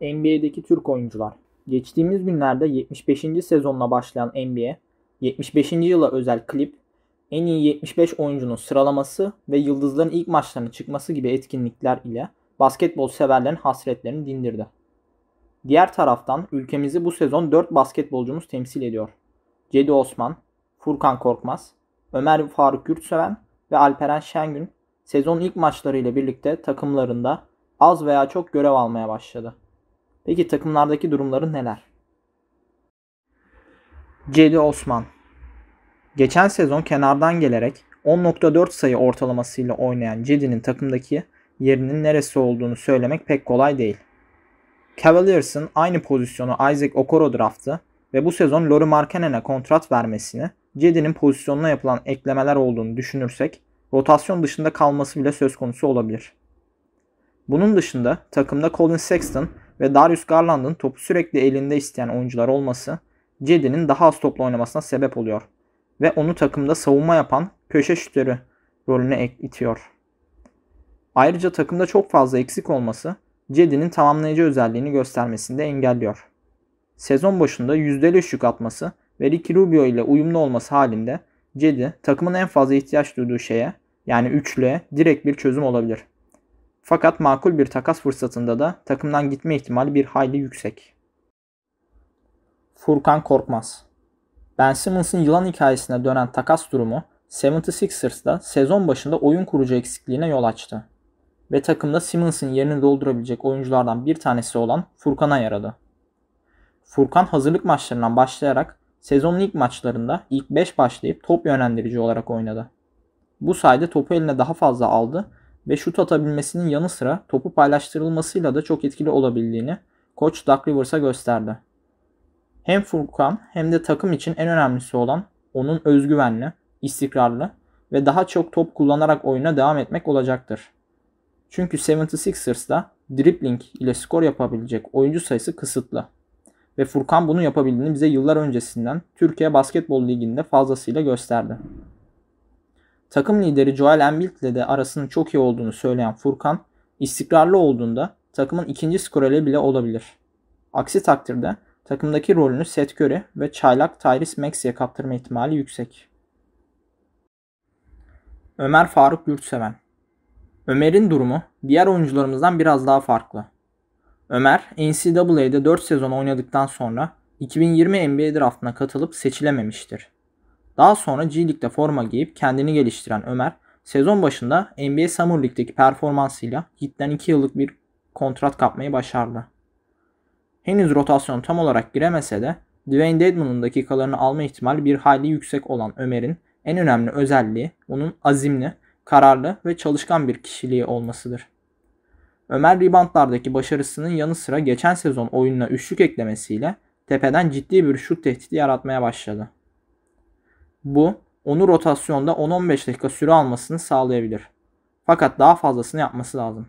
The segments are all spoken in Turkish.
NBA'deki Türk oyuncular. Geçtiğimiz günlerde 75. sezonla başlayan NBA, 75. yıla özel klip, en iyi 75 oyuncunun sıralaması ve yıldızların ilk maçlarına çıkması gibi etkinlikler ile basketbol severlerin hasretlerini dindirdi. Diğer taraftan ülkemizi bu sezon 4 basketbolcumuz temsil ediyor. Cedi Osman, Furkan Korkmaz, Ömer Faruk Gürtseven ve Alperen Şengün sezon ilk maçlarıyla birlikte takımlarında az veya çok görev almaya başladı. Peki takımlardaki durumları neler? Cedi Osman Geçen sezon kenardan gelerek 10.4 sayı ortalamasıyla oynayan Cedi'nin takımdaki yerinin neresi olduğunu söylemek pek kolay değil. Cavaliers'ın aynı pozisyonu Isaac Okoro draftı ve bu sezon Lori Markkanen'e kontrat vermesini Cedi'nin pozisyonuna yapılan eklemeler olduğunu düşünürsek rotasyon dışında kalması bile söz konusu olabilir. Bunun dışında takımda Colin Sexton ve Darius Garland'ın topu sürekli elinde isteyen oyuncular olması Cedi'nin daha az topla oynamasına sebep oluyor ve onu takımda savunma yapan köşe şütörü rolüne itiyor. Ayrıca takımda çok fazla eksik olması Cedi'nin tamamlayıcı özelliğini göstermesinde engelliyor. Sezon başında %50 şük atması ve Ricky Rubio ile uyumlu olması halinde Cedi takımın en fazla ihtiyaç duyduğu şeye yani üçlüye direkt bir çözüm olabilir. Fakat makul bir takas fırsatında da takımdan gitme ihtimali bir hayli yüksek. Furkan Korkmaz Ben Simmons'ın yılan hikayesine dönen takas durumu 76ers'da sezon başında oyun kurucu eksikliğine yol açtı. Ve takımda Simmons'ın yerini doldurabilecek oyunculardan bir tanesi olan Furkan'a yaradı. Furkan hazırlık maçlarından başlayarak sezonun ilk maçlarında ilk 5 başlayıp top yönlendirici olarak oynadı. Bu sayede topu eline daha fazla aldı ve şut atabilmesinin yanı sıra topu paylaştırılmasıyla da çok etkili olabildiğini koç Doug Rivers'a gösterdi. Hem Furkan hem de takım için en önemlisi olan onun özgüvenli, istikrarlı ve daha çok top kullanarak oyuna devam etmek olacaktır. Çünkü 76ers'da dribbling ile skor yapabilecek oyuncu sayısı kısıtlı. Ve Furkan bunu yapabildiğini bize yıllar öncesinden Türkiye Basketbol Ligi'nde fazlasıyla gösterdi. Takım lideri Joel Embiid ile de arasının çok iyi olduğunu söyleyen Furkan, istikrarlı olduğunda takımın ikinci skoreli bile olabilir. Aksi takdirde takımdaki rolünü Seth Curry ve çaylak Tyrese Maxey'e kaptırma ihtimali yüksek. Ömer Faruk Yurtseven Ömer'in durumu diğer oyuncularımızdan biraz daha farklı. Ömer, NCAA'de 4 sezon oynadıktan sonra 2020 NBA draftına katılıp seçilememiştir. Daha sonra G Lig'de forma giyip kendini geliştiren Ömer sezon başında NBA Summer Lig'deki performansıyla Heat'ten 2 yıllık bir kontrat kapmayı başardı. Henüz rotasyon tam olarak giremese de Dwayne Dedmon'un dakikalarını alma ihtimali bir hayli yüksek olan Ömer'in en önemli özelliği onun azimli, kararlı ve çalışkan bir kişiliği olmasıdır. Ömer ribantlardaki başarısının yanı sıra geçen sezon oyununa üçlük eklemesiyle tepeden ciddi bir şut tehdidi yaratmaya başladı. Bu onu rotasyonda 10-15 dakika süre almasını sağlayabilir. Fakat daha fazlasını yapması lazım.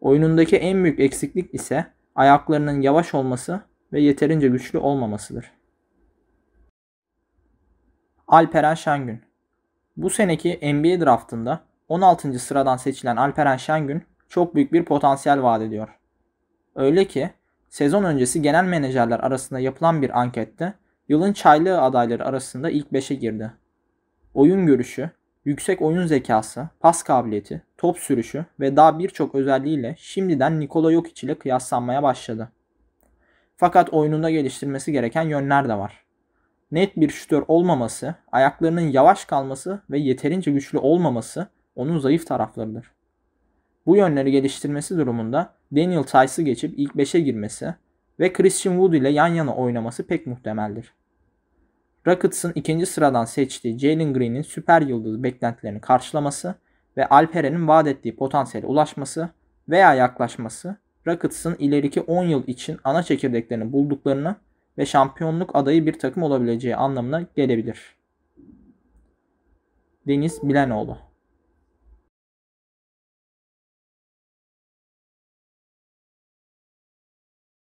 Oyunundaki en büyük eksiklik ise ayaklarının yavaş olması ve yeterince güçlü olmamasıdır. Alperen Şengün Bu seneki NBA draftında 16. sıradan seçilen Alperen Şengün çok büyük bir potansiyel vaat ediyor. Öyle ki sezon öncesi genel menajerler arasında yapılan bir ankette Yılın çaylı adayları arasında ilk 5'e girdi. Oyun görüşü, yüksek oyun zekası, pas kabiliyeti, top sürüşü ve daha birçok özelliğiyle şimdiden Nikola Jokic ile kıyaslanmaya başladı. Fakat oyununda geliştirmesi gereken yönler de var. Net bir şütör olmaması, ayaklarının yavaş kalması ve yeterince güçlü olmaması onun zayıf taraflarıdır. Bu yönleri geliştirmesi durumunda Daniel Tice'ı geçip ilk 5'e girmesi ve Christian Wood ile yan yana oynaması pek muhtemeldir. Rockets'ın ikinci sıradan seçtiği Jalen Green'in süper yıldız beklentilerini karşılaması ve Alperen'in vaat ettiği potansiyele ulaşması veya yaklaşması Rockets'ın ileriki 10 yıl için ana çekirdeklerini bulduklarını ve şampiyonluk adayı bir takım olabileceği anlamına gelebilir. Deniz Bilenoğlu